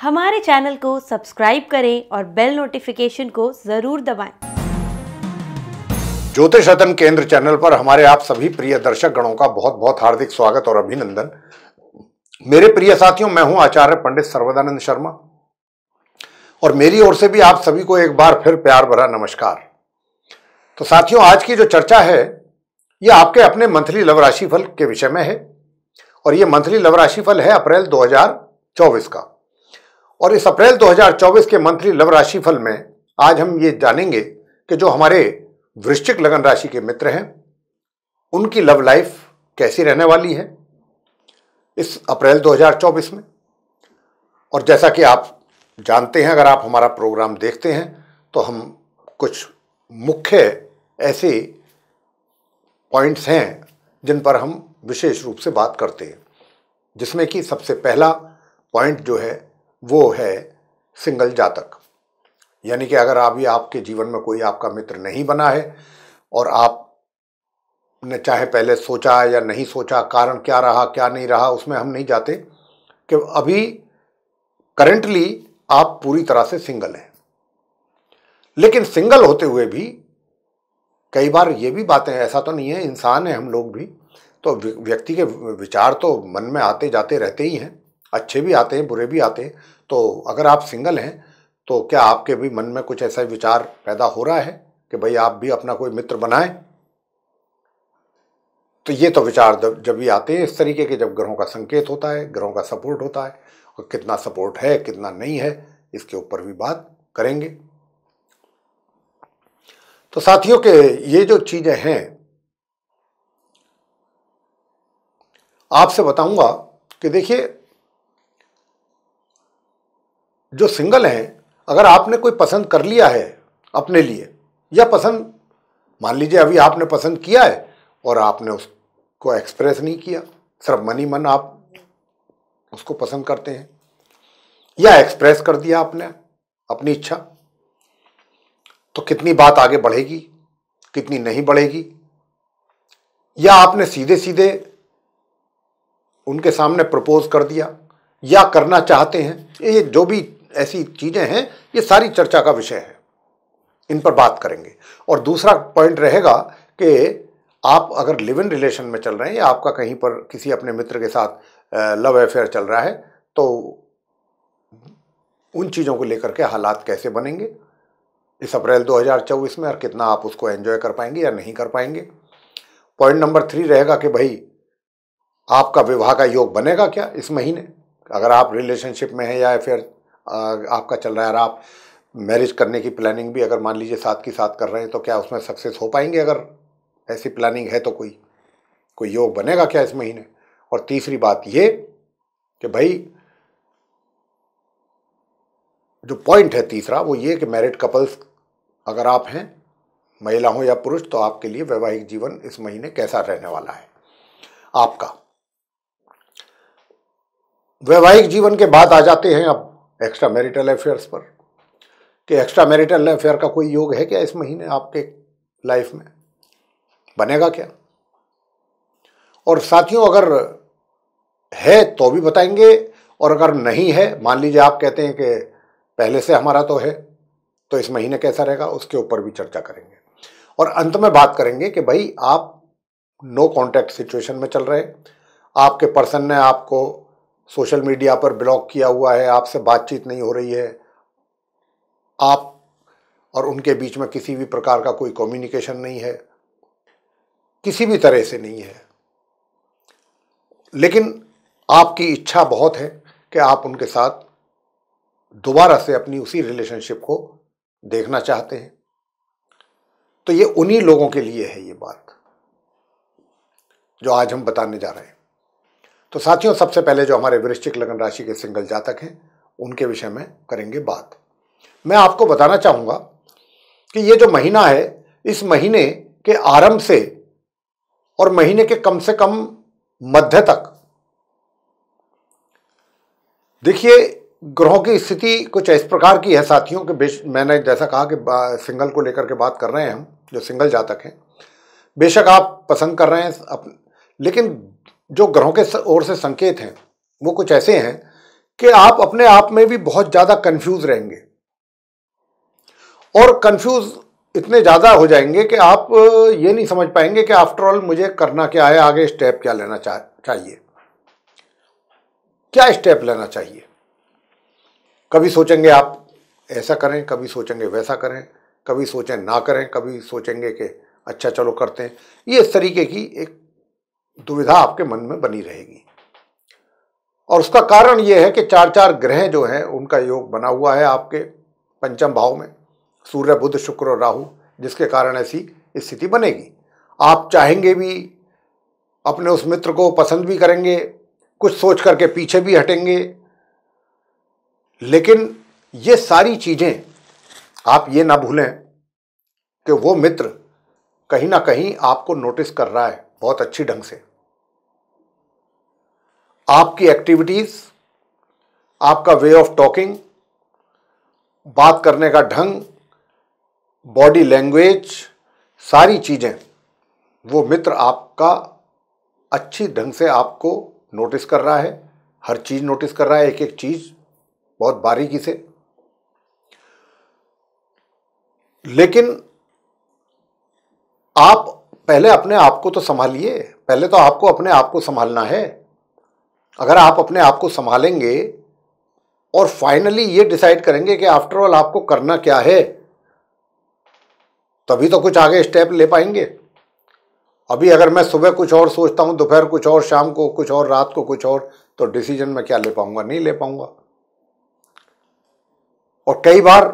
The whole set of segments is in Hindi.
हमारे चैनल को सब्सक्राइब करें और बेल नोटिफिकेशन को जरूर दबाएं। ज्योतिष रतन केंद्र चैनल पर हमारे आप सभी प्रिय दर्शक गणों का बहुत बहुत हार्दिक स्वागत और अभिनंदन मेरे प्रिय साथियों मैं हूं आचार्य पंडित सर्वदानंद शर्मा और मेरी ओर से भी आप सभी को एक बार फिर प्यार भरा नमस्कार तो साथियों आज की जो चर्चा है ये आपके अपने मंथली लव राशि फल के विषय में है और ये मंथली लव राशि फल है अप्रैल 2024 का और इस अप्रैल 2024 के मंथली लव राशि फल में आज हम ये जानेंगे कि जो हमारे वृश्चिक लगन राशि के मित्र हैं उनकी लव लाइफ कैसी रहने वाली है इस अप्रैल 2024 में और जैसा कि आप जानते हैं अगर आप हमारा प्रोग्राम देखते हैं तो हम कुछ मुख्य ऐसे पॉइंट्स हैं जिन पर हम विशेष रूप से बात करते हैं जिसमें कि सबसे पहला पॉइंट जो है वो है सिंगल जातक यानी कि अगर अभी आपके जीवन में कोई आपका मित्र नहीं बना है और आप ने चाहे पहले सोचा या नहीं सोचा कारण क्या रहा क्या नहीं रहा उसमें हम नहीं जाते कि अभी करेंटली आप पूरी तरह से सिंगल हैं लेकिन सिंगल होते हुए भी कई बार ये भी बातें ऐसा तो नहीं है इंसान है हम लोग भी तो व्यक्ति के विचार तो मन में आते जाते रहते ही हैं अच्छे भी आते हैं बुरे भी आते हैं तो अगर आप सिंगल हैं तो क्या आपके भी मन में कुछ ऐसा विचार पैदा हो रहा है कि भाई आप भी अपना कोई मित्र बनाएं तो ये तो विचार जब भी आते हैं इस तरीके के जब ग्रहों का संकेत होता है ग्रहों का सपोर्ट होता है और कितना सपोर्ट है कितना नहीं है इसके ऊपर भी बात करेंगे तो साथियों के ये जो चीज़ें हैं आपसे बताऊंगा कि देखिए जो सिंगल हैं अगर आपने कोई पसंद कर लिया है अपने लिए या पसंद मान लीजिए अभी आपने पसंद किया है और आपने उसको एक्सप्रेस नहीं किया सिर्फ मन ही मन आप उसको पसंद करते हैं या एक्सप्रेस कर दिया आपने अपनी इच्छा तो कितनी बात आगे बढ़ेगी कितनी नहीं बढ़ेगी या आपने सीधे सीधे उनके सामने प्रपोज कर दिया या करना चाहते हैं ये जो भी ऐसी चीज़ें हैं ये सारी चर्चा का विषय है इन पर बात करेंगे और दूसरा पॉइंट रहेगा कि आप अगर लिव इन रिलेशन में चल रहे हैं या आपका कहीं पर किसी अपने मित्र के साथ लव अफेयर चल रहा है तो उन चीज़ों को लेकर के हालात कैसे बनेंगे इस अप्रैल 2024 में और कितना आप उसको एंजॉय कर पाएंगे या नहीं कर पाएंगे पॉइंट नंबर थ्री रहेगा कि भाई आपका विवाह का योग बनेगा क्या इस महीने अगर आप रिलेशनशिप में हैं या अफेयर आपका चल रहा है आप मैरिज करने की प्लानिंग भी अगर मान लीजिए साथ की साथ कर रहे हैं तो क्या उसमें सक्सेस हो पाएंगे अगर ऐसी प्लानिंग है तो कोई कोई योग बनेगा क्या इस महीने और तीसरी बात ये कि भाई जो पॉइंट है तीसरा वो ये कि मैरिड कपल्स अगर आप हैं महिला हो या पुरुष तो आपके लिए वैवाहिक जीवन इस महीने कैसा रहने वाला है आपका वैवाहिक जीवन के बाद आ जाते हैं अब एक्स्ट्रा मैरिटल अफेयर्स पर कि एक्स्ट्रा मैरिटल अफेयर का कोई योग है क्या इस महीने आपके लाइफ में बनेगा क्या और साथियों अगर है तो भी बताएंगे और अगर नहीं है मान लीजिए आप कहते हैं कि पहले से हमारा तो है तो इस महीने कैसा रहेगा उसके ऊपर भी चर्चा करेंगे और अंत में बात करेंगे कि भाई आप नो कांटेक्ट सिचुएशन में चल रहे आपके पर्सन ने आपको सोशल मीडिया पर ब्लॉक किया हुआ है आपसे बातचीत नहीं हो रही है आप और उनके बीच में किसी भी प्रकार का कोई कम्युनिकेशन नहीं है किसी भी तरह से नहीं है लेकिन आपकी इच्छा बहुत है कि आप उनके साथ दोबारा से अपनी उसी रिलेशनशिप को देखना चाहते हैं तो ये उन्हीं लोगों के लिए है ये बात जो आज हम बताने जा रहे हैं तो साथियों सबसे पहले जो हमारे वृश्चिक लग्न राशि के सिंगल जातक हैं उनके विषय में करेंगे बात मैं आपको बताना चाहूँगा कि ये जो महीना है इस महीने के आरंभ से और महीने के कम से कम मध्य तक देखिए ग्रहों की स्थिति कुछ इस प्रकार की है साथियों के बेश मैंने जैसा कहा कि सिंगल को लेकर के बात कर रहे हैं हम जो सिंगल जातक हैं बेशक आप पसंद कर रहे हैं अप, लेकिन जो ग्रहों के ओर से संकेत हैं वो कुछ ऐसे हैं कि आप अपने आप में भी बहुत ज़्यादा कंफ्यूज रहेंगे और कंफ्यूज इतने ज़्यादा हो जाएंगे कि आप ये नहीं समझ पाएंगे कि आफ्टरऑल मुझे करना क्या है आगे स्टेप क्या लेना चा, चाहिए क्या स्टेप लेना चाहिए कभी सोचेंगे आप ऐसा करें कभी सोचेंगे वैसा करें कभी सोचें ना करें कभी सोचेंगे कि अच्छा चलो करते हैं ये इस तरीके की एक दुविधा आपके मन में बनी रहेगी और उसका कारण यह है कि चार चार ग्रह जो हैं उनका योग बना हुआ है आपके पंचम भाव में सूर्य बुध शुक्र और राहु जिसके कारण ऐसी स्थिति बनेगी आप चाहेंगे भी अपने उस मित्र को पसंद भी करेंगे कुछ सोच करके पीछे भी हटेंगे लेकिन ये सारी चीज़ें आप ये ना भूलें कि वो मित्र कहीं ना कहीं आपको नोटिस कर रहा है बहुत अच्छी ढंग से आपकी एक्टिविटीज़ आपका वे ऑफ टॉकिंग बात करने का ढंग बॉडी लैंग्वेज सारी चीज़ें वो मित्र आपका अच्छी ढंग से आपको नोटिस कर रहा है हर चीज़ नोटिस कर रहा है एक एक चीज़ बहुत बारीकी से लेकिन आप पहले अपने आप को तो संभालिए पहले तो आपको अपने आप को संभालना है अगर आप अपने आप को संभालेंगे और फाइनली ये डिसाइड करेंगे कि आफ्टर ऑल आपको करना क्या है तभी तो कुछ आगे स्टेप ले पाएंगे अभी अगर मैं सुबह कुछ और सोचता हूँ दोपहर कुछ और शाम को कुछ और रात को कुछ और तो डिसीजन में क्या ले पाऊँगा नहीं ले पाऊंगा और कई बार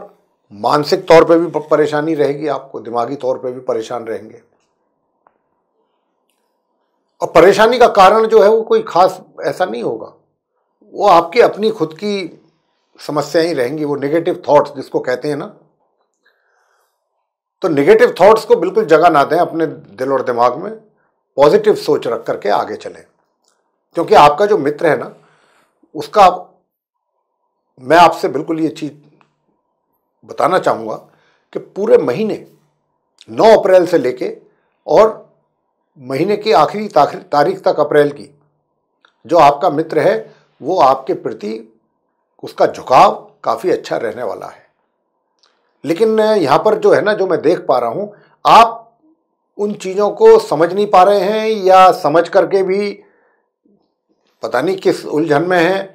मानसिक तौर पे भी परेशानी रहेगी आपको दिमागी तौर पे भी परेशान रहेंगे और परेशानी का कारण जो है वो कोई खास ऐसा नहीं होगा वो आपकी अपनी खुद की समस्या ही रहेंगी वो नेगेटिव थॉट्स जिसको कहते हैं ना तो नेगेटिव थॉट्स को बिल्कुल जगह ना दें अपने दिल और दिमाग में पॉजिटिव सोच रख करके आगे चलें क्योंकि आपका जो मित्र है ना उसका मैं आपसे बिल्कुल ये चीज़ बताना चाहूँगा कि पूरे महीने 9 अप्रैल से लेके और महीने की आखिरी तारीख तक अप्रैल की जो आपका मित्र है वो आपके प्रति उसका झुकाव काफ़ी अच्छा रहने वाला है लेकिन यहाँ पर जो है ना जो मैं देख पा रहा हूँ आप उन चीज़ों को समझ नहीं पा रहे हैं या समझ करके भी पता नहीं किस उलझन में हैं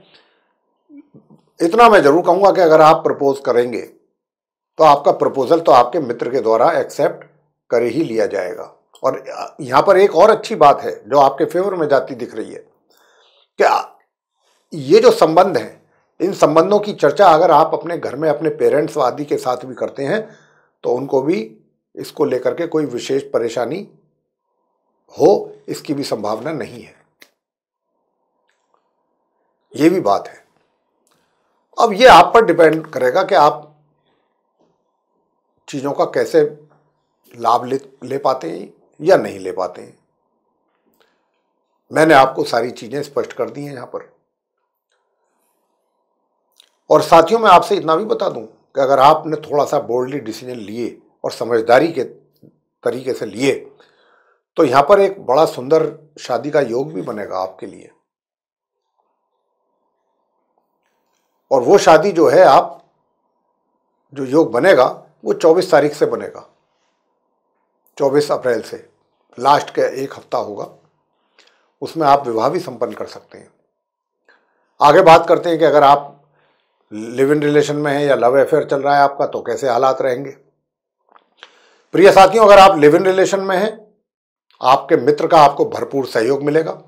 इतना मैं ज़रूर कहूँगा कि अगर आप प्रपोज़ करेंगे तो आपका प्रपोज़ल तो आपके मित्र के द्वारा एक्सेप्ट कर ही लिया जाएगा और यहाँ पर एक और अच्छी बात है जो आपके फेवर में जाती दिख रही है कि ये जो संबंध हैं इन संबंधों की चर्चा अगर आप अपने घर में अपने पेरेंट्स आदि के साथ भी करते हैं तो उनको भी इसको लेकर के कोई विशेष परेशानी हो इसकी भी संभावना नहीं है ये भी बात है अब ये आप पर डिपेंड करेगा कि आप चीज़ों का कैसे लाभ ले ले पाते हैं या नहीं ले पाते हैं मैंने आपको सारी चीज़ें स्पष्ट कर दी हैं यहां पर और साथियों मैं आपसे इतना भी बता दूं कि अगर आपने थोड़ा सा बोल्डली डिसीजन लिए और समझदारी के तरीके से लिए तो यहां पर एक बड़ा सुंदर शादी का योग भी बनेगा आपके लिए और वो शादी जो है आप जो योग बनेगा वो 24 तारीख से बनेगा 24 अप्रैल से लास्ट का एक हफ्ता होगा उसमें आप विवाह भी संपन्न कर सकते हैं आगे बात करते हैं कि अगर आप लिव इन रिलेशन में हैं या लव अफेयर चल रहा है आपका तो कैसे हालात रहेंगे प्रिय साथियों अगर आप लिव इन रिलेशन में हैं आपके मित्र का आपको भरपूर सहयोग मिलेगा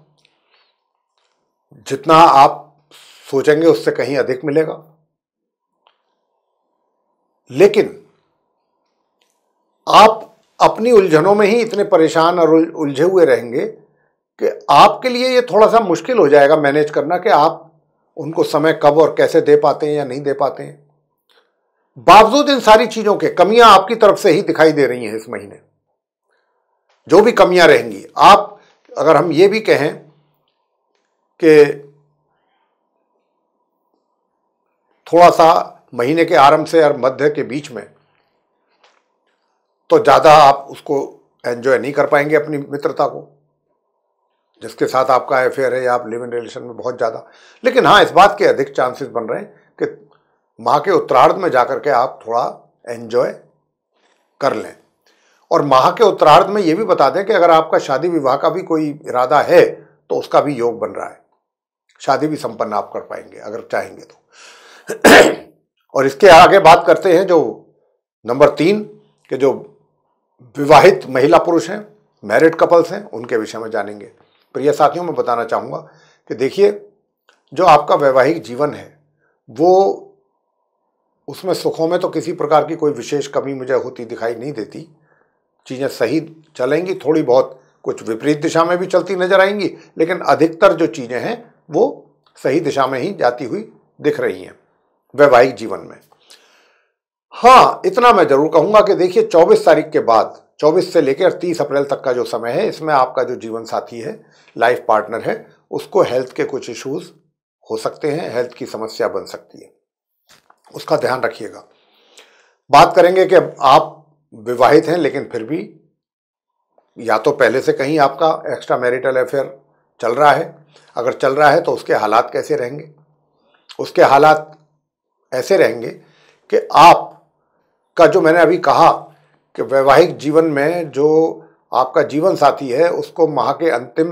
जितना आप सोचेंगे उससे कहीं अधिक मिलेगा लेकिन आप अपनी उलझनों में ही इतने परेशान और उलझे हुए रहेंगे कि आपके लिए ये थोड़ा सा मुश्किल हो जाएगा मैनेज करना कि आप उनको समय कब और कैसे दे पाते हैं या नहीं दे पाते हैं बावजूद इन सारी चीज़ों के कमियां आपकी तरफ से ही दिखाई दे रही हैं इस महीने जो भी कमियां रहेंगी आप अगर हम ये भी कहें कि थोड़ा सा महीने के आरंभ से और मध्य के बीच में तो ज़्यादा आप उसको एन्जॉय नहीं कर पाएंगे अपनी मित्रता को जिसके साथ आपका अफेयर है या आप लिव इन रिलेशन में बहुत ज़्यादा लेकिन हाँ इस बात के अधिक चांसेस बन रहे हैं कि माह के उत्तरार्ध में जाकर के आप थोड़ा एन्जॉय कर लें और माह के उत्तरार्ध में ये भी बता दें कि अगर आपका शादी विवाह का भी कोई इरादा है तो उसका भी योग बन रहा है शादी भी संपन्न आप कर पाएंगे अगर चाहेंगे तो और इसके आगे बात करते हैं जो नंबर तीन के जो विवाहित महिला पुरुष हैं मैरिड कपल्स हैं उनके विषय में जानेंगे प्रिय साथियों मैं बताना चाहूँगा कि देखिए जो आपका वैवाहिक जीवन है वो उसमें सुखों में तो किसी प्रकार की कोई विशेष कमी मुझे होती दिखाई नहीं देती चीज़ें सही चलेंगी थोड़ी बहुत कुछ विपरीत दिशा में भी चलती नजर आएंगी लेकिन अधिकतर जो चीज़ें हैं वो सही दिशा में ही जाती हुई दिख रही हैं वैवाहिक जीवन में हाँ इतना मैं जरूर कहूंगा कि देखिए 24 तारीख के बाद 24 से लेकर 30 अप्रैल तक का जो समय है इसमें आपका जो जीवन साथी है लाइफ पार्टनर है उसको हेल्थ के कुछ इश्यूज हो सकते हैं हेल्थ की समस्या बन सकती है उसका ध्यान रखिएगा बात करेंगे कि आप विवाहित हैं लेकिन फिर भी या तो पहले से कहीं आपका एक्स्ट्रा मैरिटल अफेयर चल रहा है अगर चल रहा है तो उसके हालात कैसे रहेंगे उसके हालात ऐसे रहेंगे कि आप का जो मैंने अभी कहा कि वैवाहिक जीवन में जो आपका जीवन साथी है उसको माह के अंतिम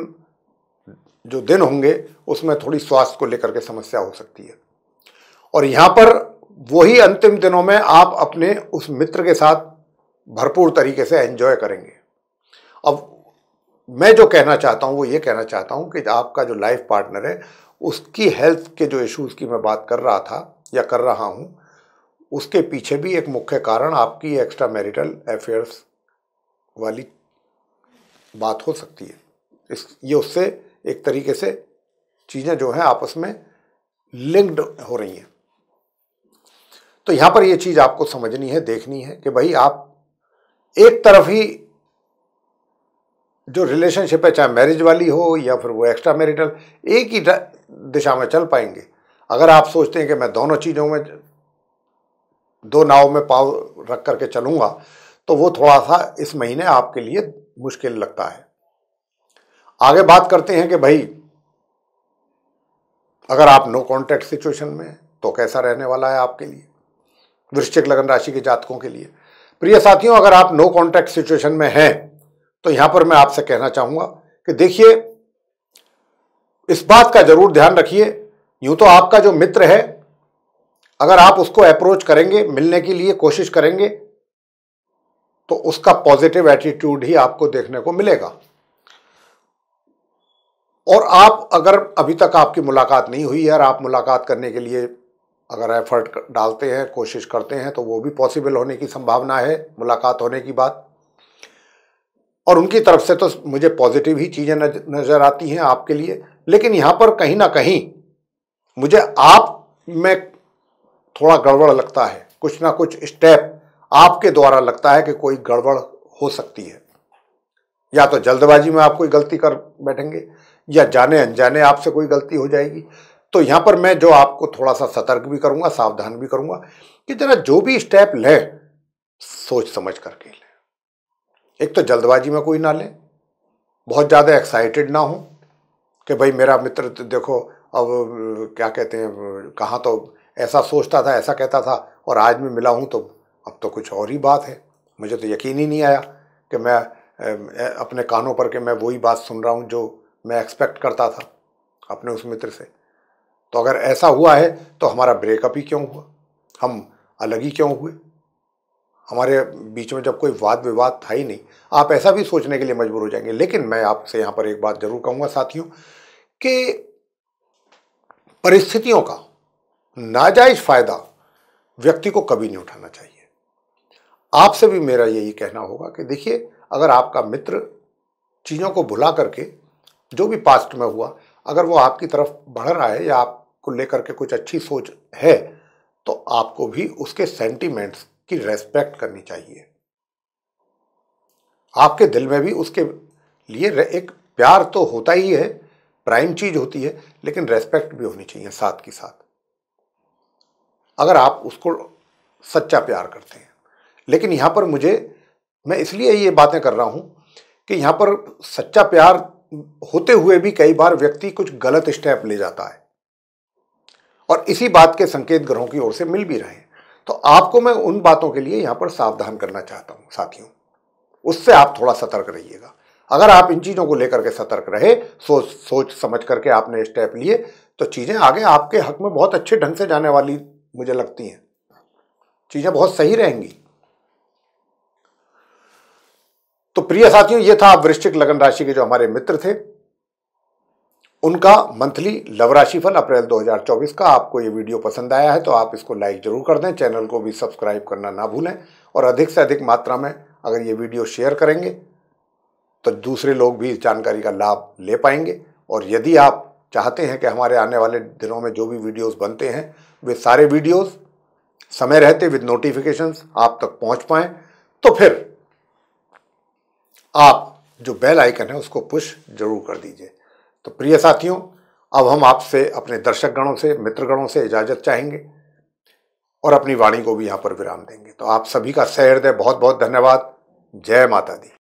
जो दिन होंगे उसमें थोड़ी स्वास्थ्य को लेकर के समस्या हो सकती है और यहाँ पर वही अंतिम दिनों में आप अपने उस मित्र के साथ भरपूर तरीके से एंजॉय करेंगे अब मैं जो कहना चाहता हूँ वो ये कहना चाहता हूँ कि आपका जो लाइफ पार्टनर है उसकी हेल्थ के जो इश्यूज की मैं बात कर रहा था या कर रहा हूँ उसके पीछे भी एक मुख्य कारण आपकी एक्स्ट्रा मैरिटल अफेयर्स वाली बात हो सकती है इस ये उससे एक तरीके से चीज़ें जो हैं आपस में लिंक्ड हो रही हैं तो यहाँ पर ये चीज़ आपको समझनी है देखनी है कि भाई आप एक तरफ ही जो रिलेशनशिप है चाहे मैरिज वाली हो या फिर वो एक्स्ट्रा मैरिटल एक ही दिशा में चल पाएंगे अगर आप सोचते हैं कि मैं दोनों चीज़ों में दो नाव में पाव रख करके चलूंगा तो वो थोड़ा सा इस महीने आपके लिए मुश्किल लगता है आगे बात करते हैं कि भाई अगर आप नो कॉन्टैक्ट सिचुएशन में तो कैसा रहने वाला है आपके लिए वृश्चिक लग्न राशि के जातकों के लिए प्रिय साथियों अगर आप नो कॉन्टैक्ट सिचुएशन में हैं तो यहां पर मैं आपसे कहना चाहूंगा कि देखिए इस बात का जरूर ध्यान रखिए यूं तो आपका जो मित्र है अगर आप उसको अप्रोच करेंगे मिलने के लिए कोशिश करेंगे तो उसका पॉजिटिव एटीट्यूड ही आपको देखने को मिलेगा और आप अगर अभी तक आपकी मुलाकात नहीं हुई है और आप मुलाकात करने के लिए अगर एफर्ट डालते हैं कोशिश करते हैं तो वो भी पॉसिबल होने की संभावना है मुलाकात होने की बात और उनकी तरफ से तो मुझे पॉजिटिव ही चीज़ें नज़र आती हैं आपके लिए लेकिन यहाँ पर कहीं ना कहीं मुझे आप में थोड़ा गड़बड़ लगता है कुछ ना कुछ स्टेप आपके द्वारा लगता है कि कोई गड़बड़ हो सकती है या तो जल्दबाजी में आप कोई गलती कर बैठेंगे या जाने अनजाने आपसे कोई गलती हो जाएगी तो यहाँ पर मैं जो आपको थोड़ा सा सतर्क भी करूँगा सावधान भी करूँगा कि जरा जो भी स्टेप लें सोच समझ करके लें एक तो जल्दबाजी में कोई ना लें बहुत ज़्यादा एक्साइटेड ना हो कि भाई मेरा मित्र देखो अब क्या कहते हैं कहाँ तो ऐसा सोचता था ऐसा कहता था और आज मैं मिला हूँ तो अब तो कुछ और ही बात है मुझे तो यकीन ही नहीं आया कि मैं अपने कानों पर के मैं वही बात सुन रहा हूँ जो मैं एक्सपेक्ट करता था अपने उस मित्र से तो अगर ऐसा हुआ है तो हमारा ब्रेकअप ही क्यों हुआ हम अलग ही क्यों हुए हमारे बीच में जब कोई वाद विवाद था ही नहीं आप ऐसा भी सोचने के लिए मजबूर हो जाएंगे लेकिन मैं आपसे यहाँ पर एक बात ज़रूर कहूँगा साथियों कि परिस्थितियों का नाजायज फायदा व्यक्ति को कभी नहीं उठाना चाहिए आपसे भी मेरा यही कहना होगा कि देखिए अगर आपका मित्र चीज़ों को भुला करके जो भी पास्ट में हुआ अगर वो आपकी तरफ बढ़ रहा है या आपको लेकर के कुछ अच्छी सोच है तो आपको भी उसके सेंटीमेंट्स की रेस्पेक्ट करनी चाहिए आपके दिल में भी उसके लिए एक प्यार तो होता ही है प्राइम चीज़ होती है लेकिन रेस्पेक्ट भी होनी चाहिए साथ के साथ अगर आप उसको सच्चा प्यार करते हैं लेकिन यहाँ पर मुझे मैं इसलिए ये बातें कर रहा हूँ कि यहाँ पर सच्चा प्यार होते हुए भी कई बार व्यक्ति कुछ गलत स्टेप ले जाता है और इसी बात के संकेत ग्रहों की ओर से मिल भी रहे हैं तो आपको मैं उन बातों के लिए यहाँ पर सावधान करना चाहता हूँ साथियों उससे आप थोड़ा सतर्क रहिएगा अगर आप इन चीज़ों को लेकर के सतर्क रहे सोच सोच समझ करके आपने स्टेप लिए तो चीज़ें आगे आपके हक में बहुत अच्छे ढंग से जाने वाली मुझे लगती हैं चीज़ें बहुत सही रहेंगी तो प्रिय साथियों ये था वृश्चिक लगन राशि के जो हमारे मित्र थे उनका मंथली लव राशिफल अप्रैल 2024 का आपको ये वीडियो पसंद आया है तो आप इसको लाइक जरूर कर दें चैनल को भी सब्सक्राइब करना ना भूलें और अधिक से अधिक मात्रा में अगर ये वीडियो शेयर करेंगे तो दूसरे लोग भी इस जानकारी का लाभ ले पाएंगे और यदि आप चाहते हैं कि हमारे आने वाले दिनों में जो भी वीडियोज़ बनते हैं वे सारे वीडियोस समय रहते विद नोटिफिकेशंस आप तक पहुंच पाए तो फिर आप जो बेल आइकन है उसको पुश जरूर कर दीजिए तो प्रिय साथियों अब हम आपसे अपने दर्शकगणों से मित्रगणों से इजाज़त चाहेंगे और अपनी वाणी को भी यहाँ पर विराम देंगे तो आप सभी का सहृदय बहुत बहुत धन्यवाद जय माता दी